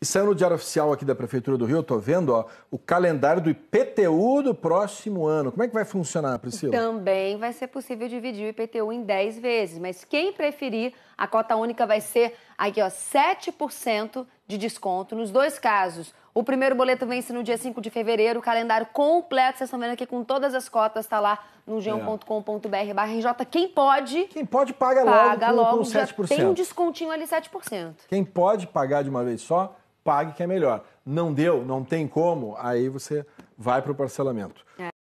E saiu no Diário Oficial aqui da Prefeitura do Rio, eu tô vendo, ó, o calendário do IPTU do próximo ano. Como é que vai funcionar, Priscila? Também vai ser possível dividir o IPTU em 10 vezes, mas quem preferir, a cota única vai ser aqui, ó, 7% de desconto nos dois casos. O primeiro boleto vence no dia 5 de fevereiro, o calendário completo, vocês estão vendo aqui com todas as cotas, está lá no é. g1.com.br barra RJ. Quem pode... Quem pode, paga, paga logo com, logo, com 7%. tem um descontinho ali, 7%. Quem pode pagar de uma vez só pague que é melhor. Não deu, não tem como, aí você vai para o parcelamento. É.